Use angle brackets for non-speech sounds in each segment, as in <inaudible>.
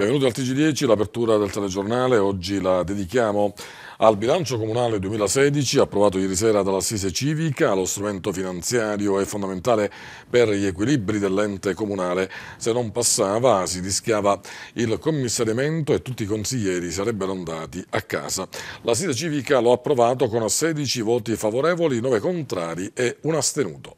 Benvenuti al TG10, l'apertura del telegiornale, oggi la dedichiamo al bilancio comunale 2016 approvato ieri sera dall'Assise Civica, lo strumento finanziario è fondamentale per gli equilibri dell'ente comunale, se non passava si rischiava il commissariamento e tutti i consiglieri sarebbero andati a casa. L'Assise Civica lo ha approvato con 16 voti favorevoli, 9 contrari e un astenuto.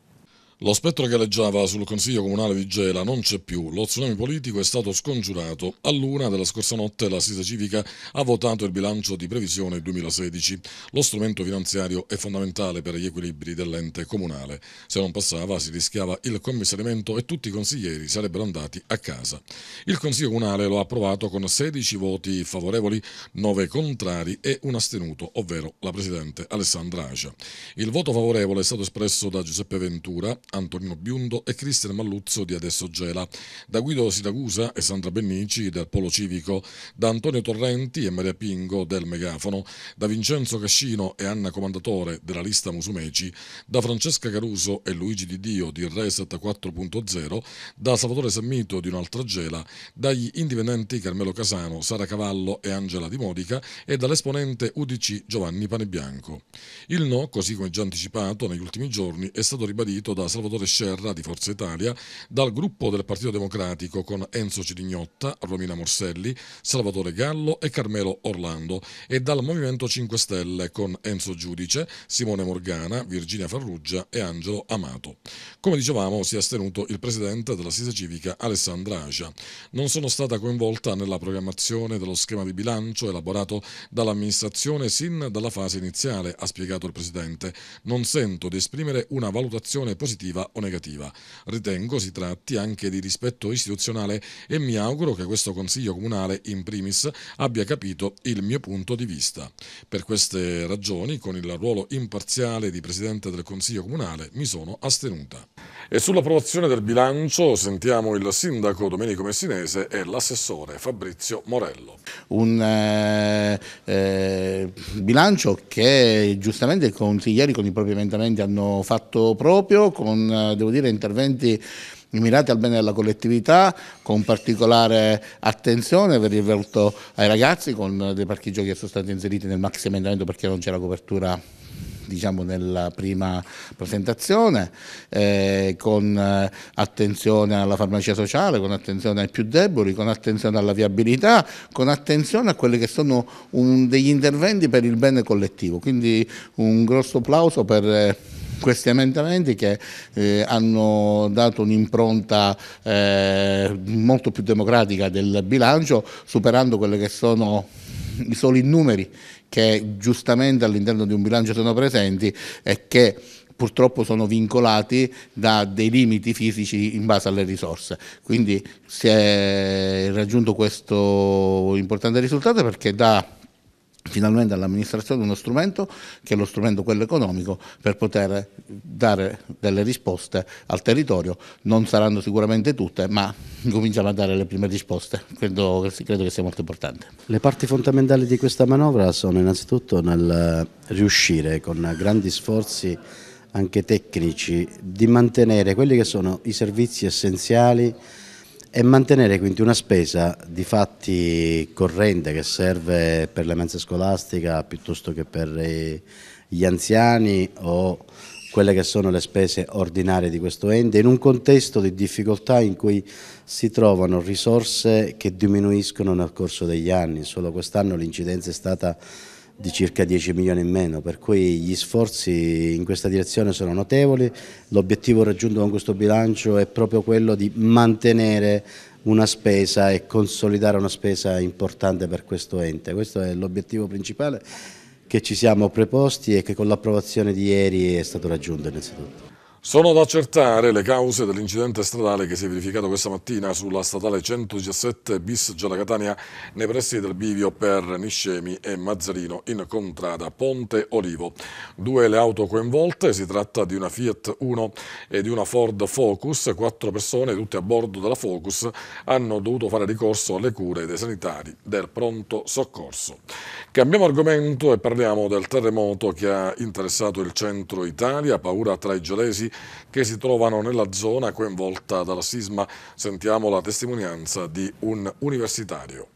Lo spettro che leggiava sul Consiglio Comunale di Gela non c'è più, lo tsunami politico è stato scongiurato. A luna della scorsa notte la Sisa Civica ha votato il bilancio di previsione 2016. Lo strumento finanziario è fondamentale per gli equilibri dell'ente comunale. Se non passava si rischiava il commissariamento e tutti i consiglieri sarebbero andati a casa. Il Consiglio Comunale lo ha approvato con 16 voti favorevoli, 9 contrari e un astenuto, ovvero la Presidente Alessandra Acia. Il voto favorevole è stato espresso da Giuseppe Ventura, Antonino Biundo e Cristian Malluzzo di Adesso Gela, da Guido Siracusa e Sandra Bennici del Polo Civico, da Antonio Torrenti e Maria Pingo del Megafono, da Vincenzo Cascino e Anna Comandatore della lista Musumeci, da Francesca Caruso e Luigi Di Dio di Reset 4.0, da Salvatore Sammito di Un'altra Gela, dagli indipendenti Carmelo Casano, Sara Cavallo e Angela Di Modica e dall'esponente UDC Giovanni Panebianco. Il no, così come già anticipato negli ultimi giorni, è stato ribadito da Salvatore Salvatore Scerra di Forza Italia, dal gruppo del Partito Democratico con Enzo Cirignotta, Romina Morselli, Salvatore Gallo e Carmelo Orlando e dal Movimento 5 Stelle con Enzo Giudice, Simone Morgana, Virginia Farruggia e Angelo Amato. Come dicevamo si è astenuto il presidente dell'assise civica Alessandra Asia. Non sono stata coinvolta nella programmazione dello schema di bilancio elaborato dall'amministrazione sin dalla fase iniziale, ha spiegato il presidente. Non sento di esprimere una valutazione positiva positiva o negativa. Ritengo si tratti anche di rispetto istituzionale e mi auguro che questo Consiglio Comunale in primis abbia capito il mio punto di vista. Per queste ragioni, con il ruolo imparziale di Presidente del Consiglio Comunale, mi sono astenuta. E sull'approvazione del bilancio sentiamo il Sindaco Domenico Messinese e l'assessore Fabrizio Morello. Un eh, eh bilancio che giustamente i consiglieri con i propri emendamenti hanno fatto proprio con con, eh, devo dire, interventi mirati al bene della collettività, con particolare attenzione per il volto ai ragazzi, con dei parchi giochi che sono stati inseriti nel maxi emendamento perché non c'era copertura diciamo, nella prima presentazione, eh, con eh, attenzione alla farmacia sociale, con attenzione ai più deboli, con attenzione alla viabilità, con attenzione a quelli che sono un, degli interventi per il bene collettivo. Quindi un grosso applauso per... Eh, questi emendamenti che eh, hanno dato un'impronta eh, molto più democratica del bilancio, superando quelli che sono i soli numeri che giustamente all'interno di un bilancio sono presenti e che purtroppo sono vincolati da dei limiti fisici in base alle risorse. Quindi si è raggiunto questo importante risultato perché da finalmente all'amministrazione uno strumento che è lo strumento quello economico per poter dare delle risposte al territorio, non saranno sicuramente tutte ma <laughs> cominciamo a dare le prime risposte, credo, credo che sia molto importante. Le parti fondamentali di questa manovra sono innanzitutto nel riuscire con grandi sforzi anche tecnici di mantenere quelli che sono i servizi essenziali e mantenere quindi una spesa di fatti corrente che serve per la mensa scolastica piuttosto che per gli anziani o quelle che sono le spese ordinarie di questo ente in un contesto di difficoltà in cui si trovano risorse che diminuiscono nel corso degli anni, solo quest'anno l'incidenza è stata di circa 10 milioni in meno, per cui gli sforzi in questa direzione sono notevoli, l'obiettivo raggiunto con questo bilancio è proprio quello di mantenere una spesa e consolidare una spesa importante per questo ente, questo è l'obiettivo principale che ci siamo preposti e che con l'approvazione di ieri è stato raggiunto innanzitutto. Sono da accertare le cause dell'incidente stradale che si è verificato questa mattina sulla statale 117 bis Gialacatania nei pressi del bivio per Niscemi e Mazzarino in contrada Ponte Olivo. Due le auto coinvolte, si tratta di una Fiat 1 e di una Ford Focus. Quattro persone, tutte a bordo della Focus, hanno dovuto fare ricorso alle cure dei sanitari del pronto soccorso. Cambiamo argomento e parliamo del terremoto che ha interessato il centro Italia, paura tra i gelesi che si trovano nella zona coinvolta dalla sisma. Sentiamo la testimonianza di un universitario.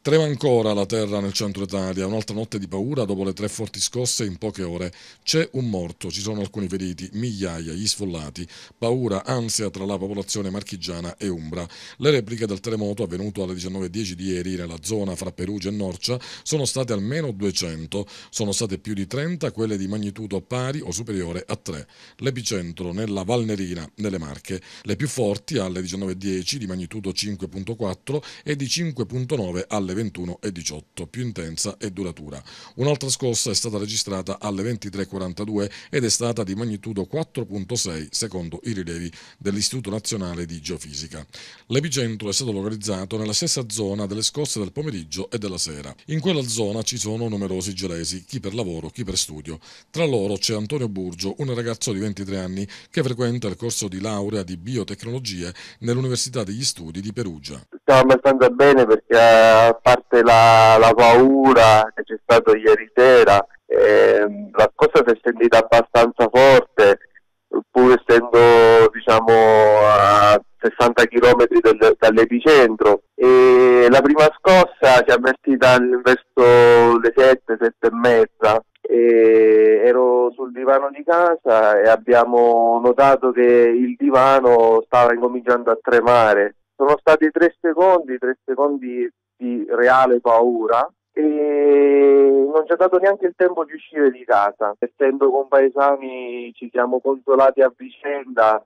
Trema ancora la terra nel centro Italia, un'altra notte di paura dopo le tre forti scosse in poche ore. C'è un morto, ci sono alcuni feriti, migliaia gli sfollati, paura, ansia tra la popolazione marchigiana e umbra. Le repliche del terremoto avvenuto alle 19.10 di ieri nella zona fra Perugia e Norcia sono state almeno 200, sono state più di 30 quelle di magnitudo pari o superiore a 3. L'epicentro nella Valnerina, nelle Marche, le più forti alle 19.10 di magnitudo 5.4 e di 5.9 alle 21 e 18, più intensa e duratura. Un'altra scossa è stata registrata alle 23.42 ed è stata di magnitudo 4.6 secondo i rilevi dell'Istituto Nazionale di Geofisica. L'epicentro è stato localizzato nella stessa zona delle scosse del pomeriggio e della sera. In quella zona ci sono numerosi gelesi, chi per lavoro, chi per studio. Tra loro c'è Antonio Burgio, un ragazzo di 23 anni che frequenta il corso di laurea di biotecnologie nell'Università degli Studi di Perugia. Stiamo abbastanza bene perché ha parte la, la paura che c'è stato ieri sera, eh, la cosa si è sentita abbastanza forte, pur essendo diciamo, a 60 km del, dall'epicentro. E la prima scossa si è avvertita verso le 7, 7 e mezza. E ero sul divano di casa e abbiamo notato che il divano stava incominciando a tremare. Sono stati tre secondi, tre secondi di reale paura e non ci è dato neanche il tempo di uscire di casa. Essendo compaesani ci siamo consolati a vicenda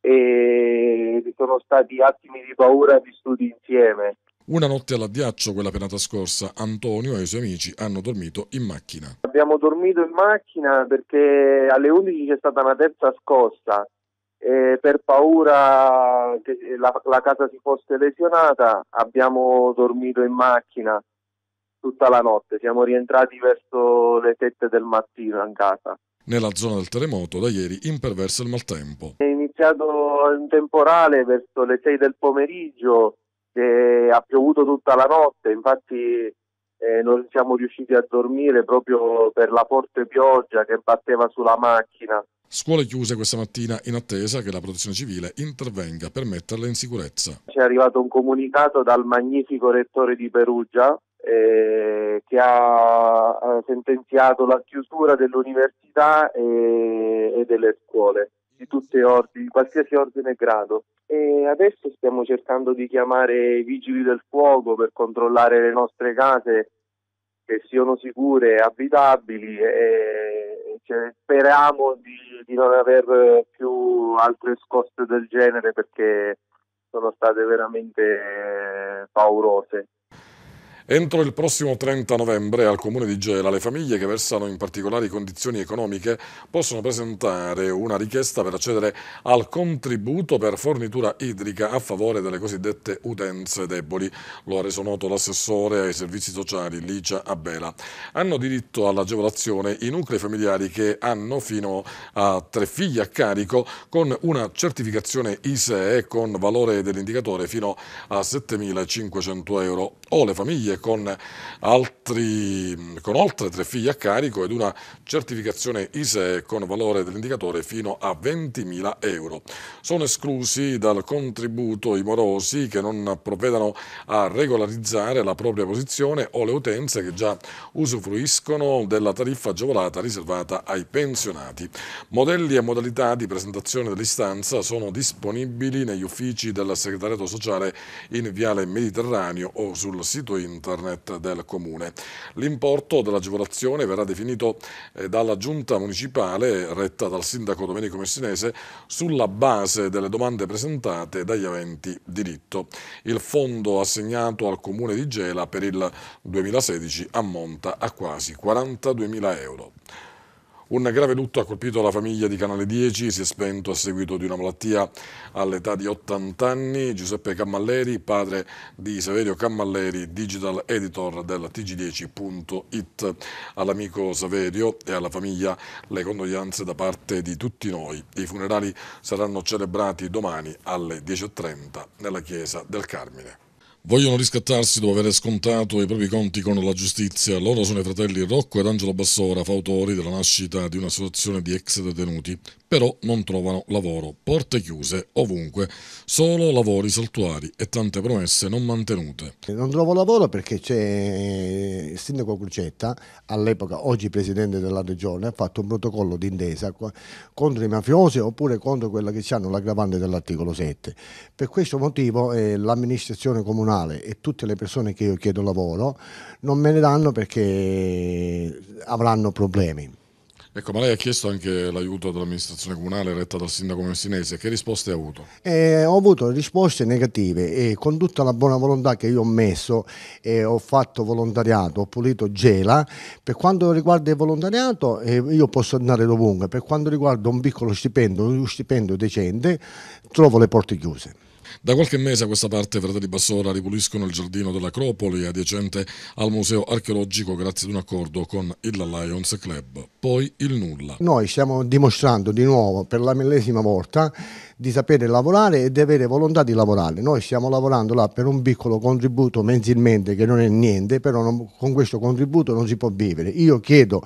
e sono stati attimi di paura vissuti insieme. Una notte alla quella penata scorsa, Antonio e i suoi amici hanno dormito in macchina. Abbiamo dormito in macchina perché alle 11 c'è stata una terza scossa e per paura che la, la casa si fosse lesionata abbiamo dormito in macchina tutta la notte, siamo rientrati verso le 7 del mattino in casa. Nella zona del terremoto da ieri imperversa il maltempo. È iniziato un temporale verso le 6 del pomeriggio e ha piovuto tutta la notte, infatti eh, non siamo riusciti a dormire proprio per la forte pioggia che batteva sulla macchina. Scuole chiuse questa mattina in attesa che la protezione civile intervenga per metterle in sicurezza. Ci è arrivato un comunicato dal magnifico rettore di Perugia eh, che ha sentenziato la chiusura dell'università e, e delle scuole di tutti ordini, di qualsiasi ordine e grado. E adesso stiamo cercando di chiamare i vigili del fuoco per controllare le nostre case che siano sicure, e abitabili e cioè, speriamo di, di, non aver eh, più altre scosse del genere perché sono state veramente eh, paurose. Entro il prossimo 30 novembre al Comune di Gela le famiglie che versano in particolari condizioni economiche possono presentare una richiesta per accedere al contributo per fornitura idrica a favore delle cosiddette utenze deboli. Lo ha reso noto l'assessore ai servizi sociali Licia Abela. Hanno diritto all'agevolazione i nuclei familiari che hanno fino a tre figli a carico con una certificazione ISEE con valore dell'indicatore fino a 7.500 euro o le famiglie con, altri, con oltre tre figli a carico ed una certificazione ISE con valore dell'indicatore fino a 20.000 euro. Sono esclusi dal contributo i morosi che non provvedano a regolarizzare la propria posizione o le utenze che già usufruiscono della tariffa agevolata riservata ai pensionati. Modelli e modalità di presentazione dell'istanza sono disponibili negli uffici del segretariato sociale in Viale Mediterraneo o sul sito internet internet del comune. L'importo dell'agevolazione verrà definito eh, dalla giunta municipale retta dal sindaco Domenico Messinese sulla base delle domande presentate dagli aventi diritto. Il fondo assegnato al comune di Gela per il 2016 ammonta a quasi 42.000 euro. Un grave lutto ha colpito la famiglia di Canale 10, si è spento a seguito di una malattia all'età di 80 anni. Giuseppe Cammalleri, padre di Saverio Cammalleri, digital editor del tg10.it. All'amico Saverio e alla famiglia le condoglianze da parte di tutti noi. I funerali saranno celebrati domani alle 10.30 nella chiesa del Carmine. Vogliono riscattarsi dopo aver scontato i propri conti con la giustizia. Loro sono i fratelli Rocco ed Angelo Bassora, fautori della nascita di un'associazione di ex detenuti, però non trovano lavoro. Porte chiuse ovunque, solo lavori saltuari e tante promesse non mantenute. Non trovo lavoro perché c'è eh, il sindaco Crucetta, all'epoca oggi presidente della regione, ha fatto un protocollo d'intesa contro i mafiosi oppure contro quella che hanno l'aggravante dell'articolo 7. Per questo motivo eh, l'amministrazione comunale male e tutte le persone che io chiedo lavoro non me ne danno perché avranno problemi. Ecco, ma lei ha chiesto anche l'aiuto dell'amministrazione comunale retta dal sindaco messinese, che risposte ha avuto? Eh, ho avuto risposte negative e con tutta la buona volontà che io ho messo eh, ho fatto volontariato, ho pulito Gela, per quanto riguarda il volontariato eh, io posso andare dovunque, per quanto riguarda un piccolo stipendio, uno stipendio decente, trovo le porte chiuse. Da qualche mese a questa parte Fratelli Bassora ripuliscono il giardino dell'Acropoli adiacente al museo archeologico grazie ad un accordo con il Lions Club. Poi il nulla. Noi stiamo dimostrando di nuovo per la millesima volta di sapere lavorare e di avere volontà di lavorare. Noi stiamo lavorando là per un piccolo contributo mensilmente che non è niente, però non, con questo contributo non si può vivere. Io chiedo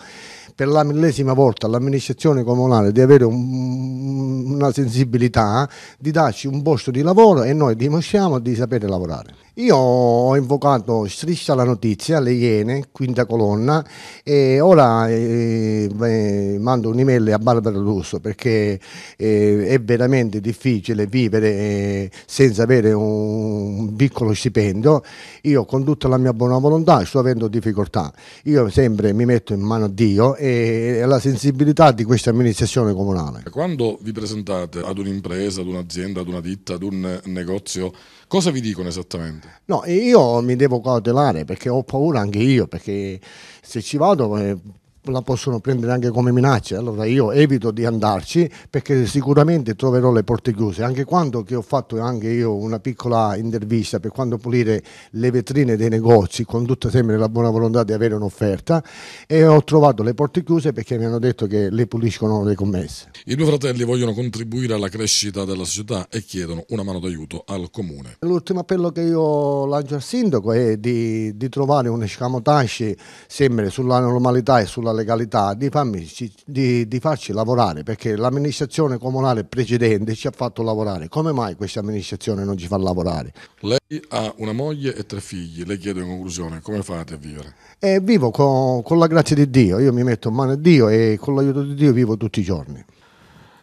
per la millesima volta all'amministrazione comunale di avere un, una sensibilità, di darci un posto di lavoro e noi dimostriamo di sapere lavorare. Io ho invocato Striscia la notizia, le Iene, quinta colonna e ora eh, eh, mando un'email a Barbara Russo perché eh, è veramente difficile vivere eh, senza avere un piccolo stipendio, io con tutta la mia buona volontà sto avendo difficoltà. Io sempre mi metto in mano a Dio e alla sensibilità di questa amministrazione comunale. Quando vi presentate ad un'impresa, ad un'azienda, ad una ditta, ad un negozio, cosa vi dicono esattamente? No, io mi devo cautelare perché ho paura anche io, perché se ci vado eh, la possono prendere anche come minaccia allora io evito di andarci perché sicuramente troverò le porte chiuse, anche quando ho fatto anche io una piccola intervista per quando pulire le vetrine dei negozi con tutta sempre la buona volontà di avere un'offerta e ho trovato le porte chiuse perché mi hanno detto che le puliscono le commesse. I due fratelli vogliono contribuire alla crescita della società e chiedono una mano d'aiuto al comune. L'ultimo appello che io lancio al sindaco è di, di trovare un escamotage sempre sulla normalità e sulla la legalità di, farmici, di, di farci lavorare, perché l'amministrazione comunale precedente ci ha fatto lavorare. Come mai questa amministrazione non ci fa lavorare? Lei ha una moglie e tre figli, le chiedo in conclusione, come fate a vivere? Eh, vivo con, con la grazia di Dio, io mi metto in mano a Dio e con l'aiuto di Dio vivo tutti i giorni.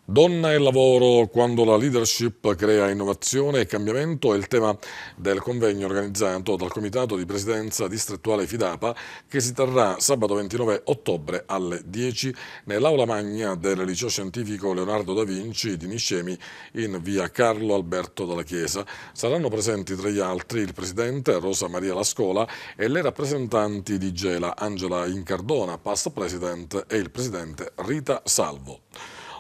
Donna e lavoro quando la leadership crea innovazione e cambiamento è il tema del convegno organizzato dal Comitato di Presidenza Distrettuale Fidapa che si terrà sabato 29 ottobre alle 10 nell'aula magna del Liceo Scientifico Leonardo da Vinci di Niscemi in via Carlo Alberto dalla Chiesa. Saranno presenti tra gli altri il Presidente Rosa Maria Lascola e le rappresentanti di Gela Angela Incardona, past President e il Presidente Rita Salvo.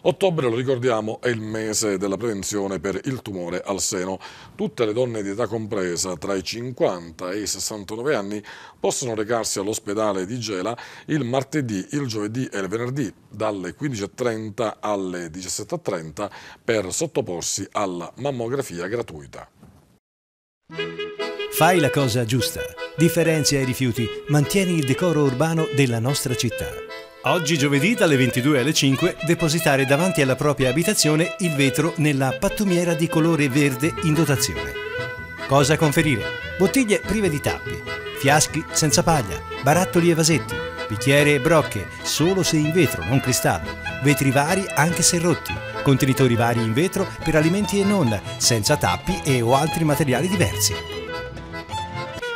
Ottobre, lo ricordiamo, è il mese della prevenzione per il tumore al seno. Tutte le donne di età compresa tra i 50 e i 69 anni possono recarsi all'ospedale di Gela il martedì, il giovedì e il venerdì dalle 15.30 alle 17.30 per sottoporsi alla mammografia gratuita. Fai la cosa giusta, differenzia i rifiuti, mantieni il decoro urbano della nostra città. Oggi giovedì dalle 22 alle 5 depositare davanti alla propria abitazione il vetro nella pattumiera di colore verde in dotazione. Cosa conferire? Bottiglie prive di tappi, fiaschi senza paglia, barattoli e vasetti, bicchiere e brocche, solo se in vetro, non cristallo, vetri vari anche se rotti, contenitori vari in vetro per alimenti e non, senza tappi e o altri materiali diversi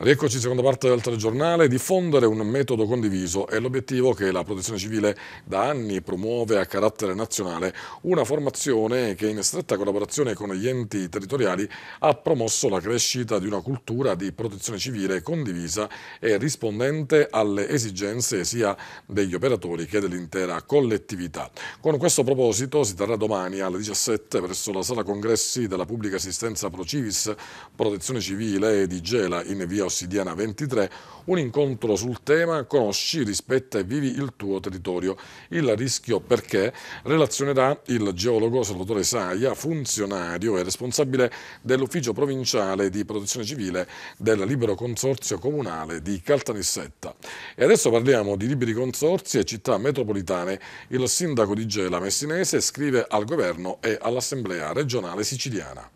Rieccoci, seconda parte del telegiornale, diffondere un metodo condiviso è l'obiettivo che la protezione civile da anni promuove a carattere nazionale, una formazione che in stretta collaborazione con gli enti territoriali ha promosso la crescita di una cultura di protezione civile condivisa e rispondente alle esigenze sia degli operatori che dell'intera collettività. Con questo proposito si terrà domani alle 17 presso la sala congressi della pubblica assistenza Procivis, protezione civile di Gela in via Ossidiana 23, un incontro sul tema Conosci, rispetta e vivi il tuo territorio. Il rischio perché relazionerà il geologo Salvatore Saia, funzionario e responsabile dell'ufficio provinciale di protezione civile del libero consorzio comunale di Caltanissetta. E adesso parliamo di liberi consorzi e città metropolitane. Il sindaco di Gela Messinese scrive al governo e all'assemblea regionale siciliana.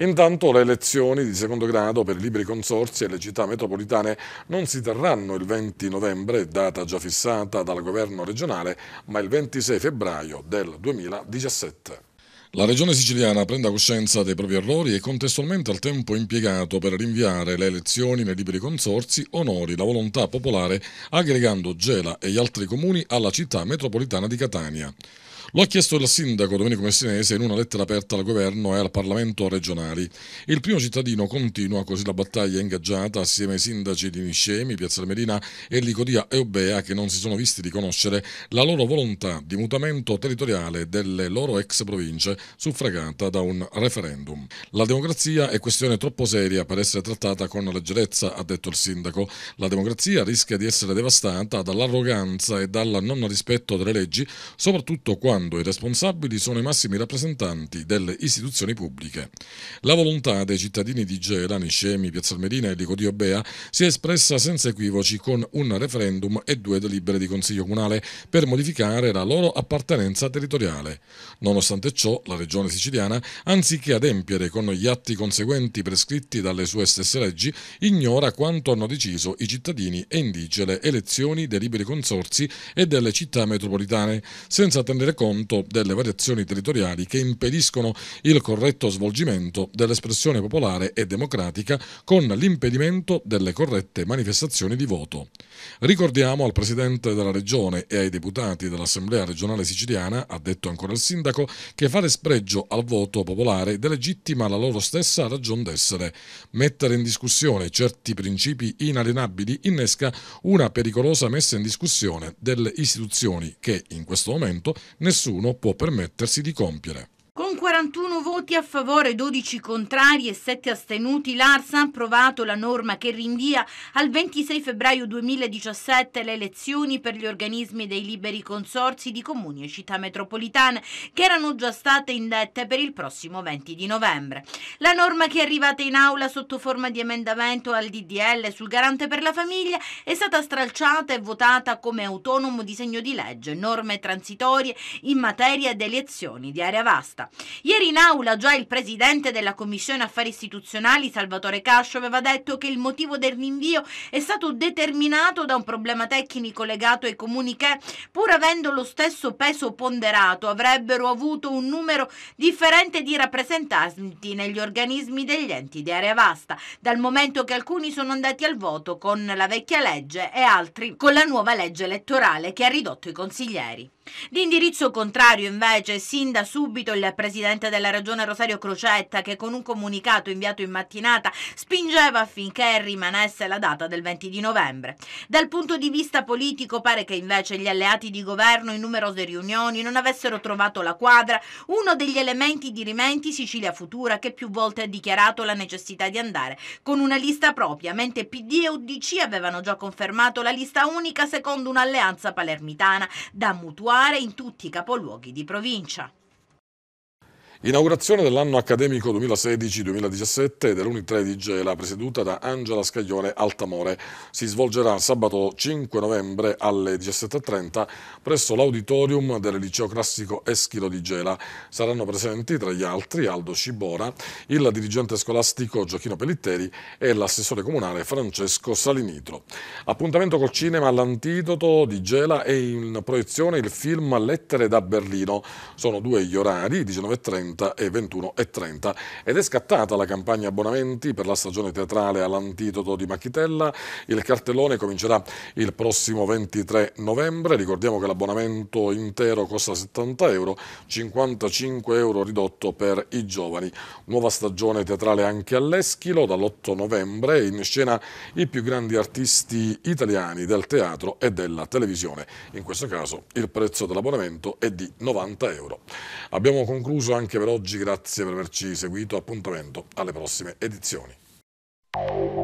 Intanto le elezioni di secondo grado per i libri consorsi e le città metropolitane non si terranno il 20 novembre, data già fissata dal governo regionale, ma il 26 febbraio del 2017. La regione siciliana prenda coscienza dei propri errori e contestualmente al tempo impiegato per rinviare le elezioni nei liberi consorsi onori la volontà popolare aggregando Gela e gli altri comuni alla città metropolitana di Catania. Lo ha chiesto il sindaco Domenico Messinese in una lettera aperta al governo e al Parlamento regionali. Il primo cittadino continua così la battaglia ingaggiata assieme ai sindaci di Niscemi, Piazza Merina e Licodia e Obea che non si sono visti riconoscere la loro volontà di mutamento territoriale delle loro ex province suffragata da un referendum. La democrazia è questione troppo seria per essere trattata con leggerezza, ha detto il sindaco. La democrazia rischia di essere devastata dall'arroganza e dal non rispetto delle leggi, soprattutto quando quando i responsabili sono i massimi rappresentanti delle istituzioni pubbliche. La volontà dei cittadini di Gela, Niscemi, Piazzalmerina e Licodio Bea si è espressa senza equivoci con un referendum e due delibere di Consiglio Comunale per modificare la loro appartenenza territoriale. Nonostante ciò, la Regione siciliana, anziché adempiere con gli atti conseguenti prescritti dalle sue stesse leggi, ignora quanto hanno deciso i cittadini e indice le elezioni dei liberi consorzi e delle città metropolitane, senza tenere conto conto delle variazioni territoriali che impediscono il corretto svolgimento dell'espressione popolare e democratica con l'impedimento delle corrette manifestazioni di voto. Ricordiamo al Presidente della Regione e ai deputati dell'Assemblea regionale siciliana, ha detto ancora il Sindaco, che fare spregio al voto popolare delegittima la loro stessa ragion d'essere. Mettere in discussione certi principi inalienabili innesca una pericolosa messa in discussione delle istituzioni che in questo momento nessuno nessuno può permettersi di compiere. Con 41 voti a favore, 12 contrari e 7 astenuti, l'Arsa ha approvato la norma che rinvia al 26 febbraio 2017 le elezioni per gli organismi dei liberi consorsi di comuni e città metropolitane che erano già state indette per il prossimo 20 di novembre. La norma che è arrivata in aula sotto forma di emendamento al DDL sul garante per la famiglia è stata stralciata e votata come autonomo disegno di legge, norme transitorie in materia di elezioni di area vasta. Gli Ieri in aula già il presidente della Commissione Affari Istituzionali, Salvatore Cascio, aveva detto che il motivo del rinvio è stato determinato da un problema tecnico legato ai comuni che, pur avendo lo stesso peso ponderato, avrebbero avuto un numero differente di rappresentanti negli organismi degli enti di area vasta, dal momento che alcuni sono andati al voto con la vecchia legge e altri con la nuova legge elettorale che ha ridotto i consiglieri. Di indirizzo contrario invece, sin da subito il presidente presidente della Regione Rosario Crocetta, che con un comunicato inviato in mattinata spingeva affinché rimanesse la data del 20 di novembre. Dal punto di vista politico pare che invece gli alleati di governo in numerose riunioni non avessero trovato la quadra, uno degli elementi di rimenti Sicilia Futura che più volte ha dichiarato la necessità di andare con una lista propria, mentre PD e UDC avevano già confermato la lista unica secondo un'alleanza palermitana da mutuare in tutti i capoluoghi di provincia. Inaugurazione dell'anno accademico 2016-2017 dell'Uni3 di Gela, presieduta da Angela Scaglione Altamore. Si svolgerà sabato 5 novembre alle 17.30 presso l'auditorium del Liceo Classico Eschilo di Gela. Saranno presenti tra gli altri Aldo Scibora, il dirigente scolastico Gioachino Pellitteri e l'assessore comunale Francesco Salinitro. Appuntamento col cinema all'antidoto di Gela e in proiezione il film Lettere da Berlino. Sono due gli orari, 19.30 30 e 21 e 30 ed è scattata la campagna abbonamenti per la stagione teatrale all'antidoto di Macchitella. Il cartellone comincerà il prossimo 23 novembre. Ricordiamo che l'abbonamento intero costa 70 euro, 55 euro ridotto per i giovani. Nuova stagione teatrale anche all'Eschilo dall'8 novembre in scena i più grandi artisti italiani del teatro e della televisione. In questo caso il prezzo dell'abbonamento è di 90 euro. Abbiamo concluso anche per oggi, grazie per averci seguito, appuntamento alle prossime edizioni.